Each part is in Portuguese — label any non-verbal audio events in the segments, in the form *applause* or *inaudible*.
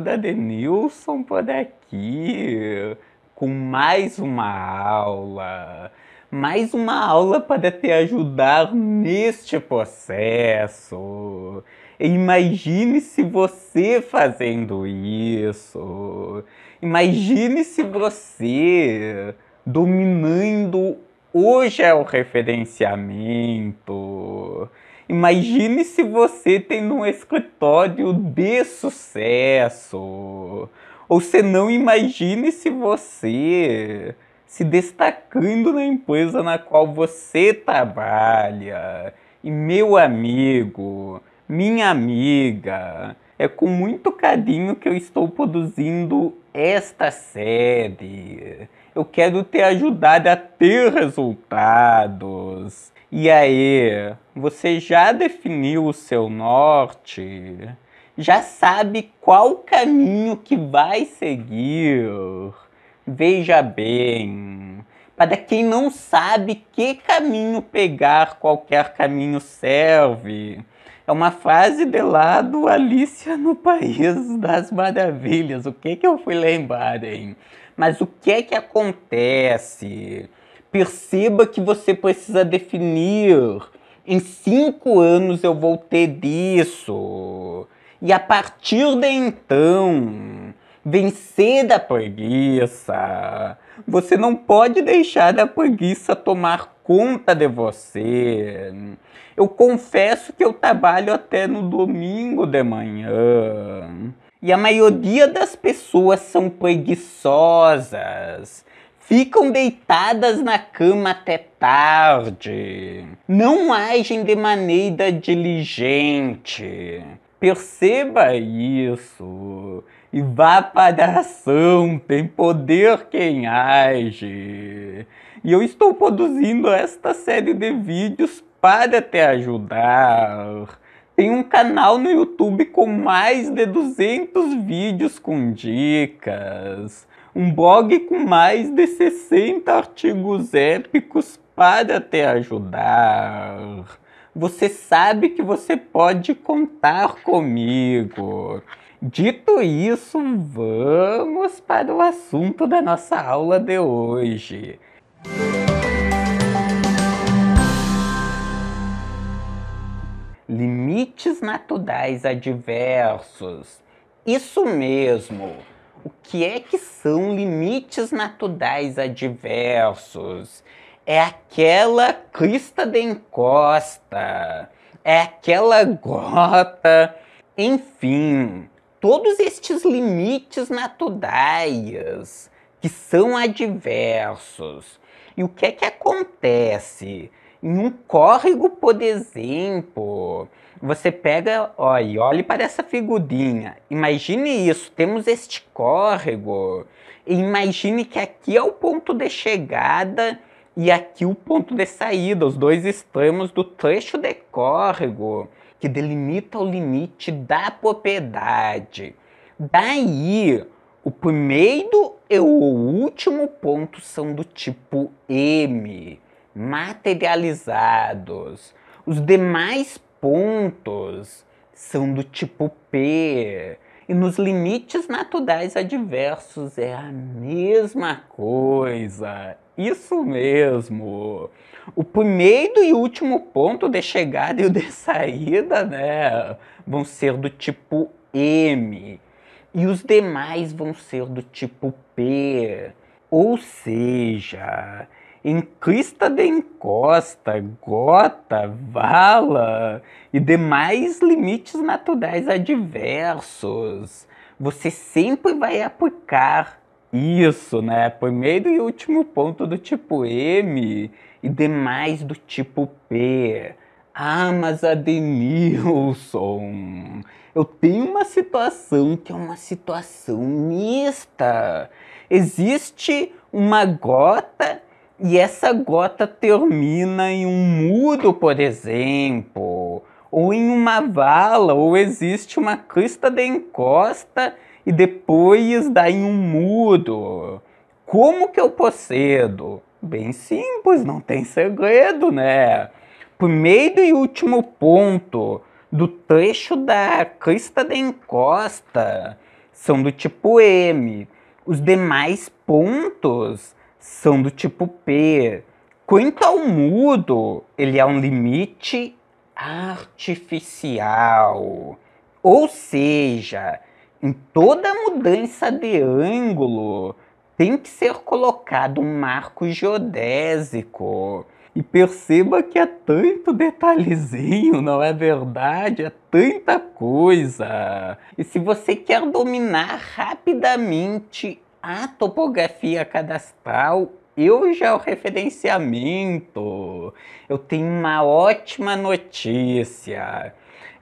da Denilson por aqui com mais uma aula. Mais uma aula para te ajudar neste processo. Imagine se você fazendo isso. Imagine se você dominando hoje é o referenciamento. Imagine se você tem um escritório de sucesso. Ou se não, imagine se você se destacando na empresa na qual você trabalha. E meu amigo, minha amiga, é com muito carinho que eu estou produzindo esta série. Eu quero ter ajudado a ter resultados. E aí, você já definiu o seu norte? Já sabe qual caminho que vai seguir? Veja bem, para quem não sabe que caminho pegar, qualquer caminho serve é uma fase de lá do Alicia no País das Maravilhas. O que que eu fui lembrar, hein? Mas o que é que acontece? Perceba que você precisa definir. Em cinco anos eu vou ter disso. E a partir de então, vencer a preguiça. Você não pode deixar a preguiça tomar conta de você. Eu confesso que eu trabalho até no domingo de manhã. E a maioria das pessoas são preguiçosas ficam deitadas na cama até tarde, não agem de maneira diligente, Perceba isso e vá para a ação, tem poder quem age. E eu estou produzindo esta série de vídeos para te ajudar. Tem um canal no YouTube com mais de 200 vídeos com dicas, um blog com mais de 60 artigos épicos para te ajudar você sabe que você pode contar comigo. Dito isso, vamos para o assunto da nossa aula de hoje. Limites naturais adversos. Isso mesmo. O que é que são limites naturais adversos? é aquela crista de encosta, é aquela gota, enfim, todos estes limites naturais que são adversos. E o que é que acontece? Em um córrego, por exemplo, você pega, olha, olhe para essa figurinha. Imagine isso, temos este córrego. E imagine que aqui é o ponto de chegada e aqui o ponto de saída, os dois extremos do trecho de córrego, que delimita o limite da propriedade. Daí, o primeiro e o último ponto são do tipo M, materializados. Os demais pontos são do tipo P, e nos limites naturais adversos é a mesma coisa. Isso mesmo. O primeiro e último ponto de chegada e o de saída, né, vão ser do tipo M. E os demais vão ser do tipo P. Ou seja, em crista de encosta, gota, vala e demais limites naturais adversos. Você sempre vai aplicar isso, né? Primeiro e último ponto do tipo M e demais do tipo P. Ah, mas Adenilson, eu tenho uma situação que é uma situação mista. Existe uma gota e essa gota termina em um muro, por exemplo, ou em uma vala, ou existe uma crista de encosta e depois dá em um muro. Como que eu procedo? Bem simples, não tem segredo, né? Primeiro e último ponto do trecho da crista de encosta são do tipo M. Os demais pontos são do tipo P. Quanto ao mudo, ele é um limite artificial. Ou seja, em toda mudança de ângulo tem que ser colocado um marco geodésico. E perceba que é tanto detalhezinho, não é verdade? É tanta coisa. E se você quer dominar rapidamente a topografia cadastral e o georreferenciamento. Eu tenho uma ótima notícia.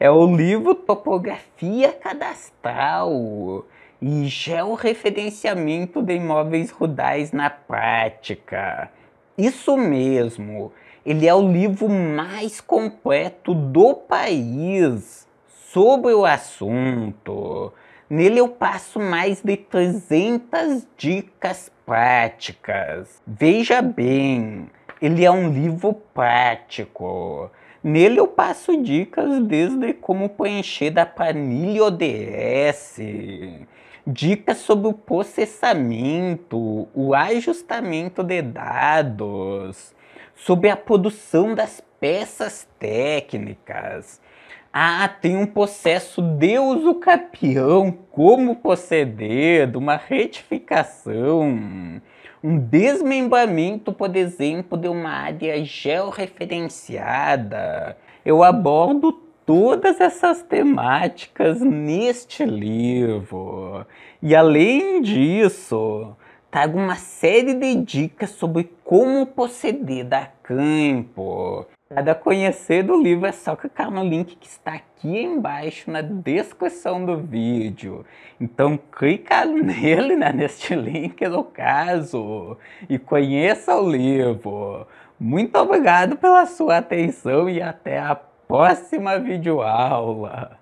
É o livro Topografia Cadastral e Georreferenciamento é de Imóveis Rurais na Prática. Isso mesmo, ele é o livro mais completo do país sobre o assunto. Nele eu passo mais de 300 dicas práticas. Veja bem, ele é um livro prático. Nele eu passo dicas desde como preencher da planilha ODS, dicas sobre o processamento, o ajustamento de dados, sobre a produção das peças técnicas, ah, tem um processo Deus o Capião, como proceder, uma retificação, um desmembramento, por exemplo, de uma área georreferenciada. Eu abordo todas essas temáticas neste livro. E além disso, trago uma série de dicas sobre como proceder a campo, a conhecer do livro é só clicar no link que está aqui embaixo na descrição do vídeo. Então clica *laughs* nele, né, neste link no caso, e conheça o livro. Muito obrigado pela sua atenção e até a próxima videoaula.